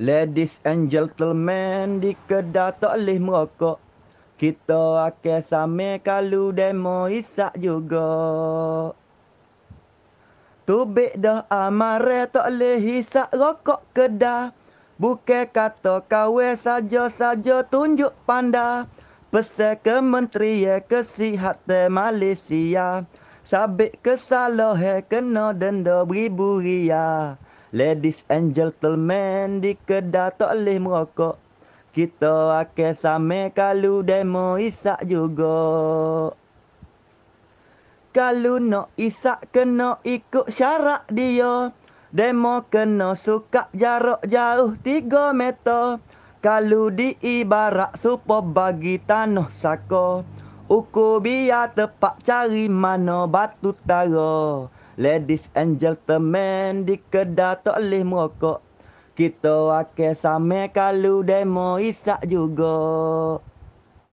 Ladies and gentlemen di Kedah tak boleh merokok. Kita akan sama kalau demo isak juga. Tubik dah amare tak boleh hisak rokok kedah. Bukan kata kawe saja-saja tunjuk panda. Pesek ke menteri kesihatan Malaysia. Sabik kesalahan kena denda beribu riyah. Ladies and gentlemen di Kedah tak boleh merokok. Kita akan sama kalau demo isak juga. Kalau nak isak kena ikut syarat dia. Demo kena suka jarak jauh tiga meter. Kalau diibarat supo bagi tanah sako. Ukur biar tepat cari mana batu taruh. Ladies and gentlemen di kedai tak boleh merokok. Kita akan sama kalau demo isak juga.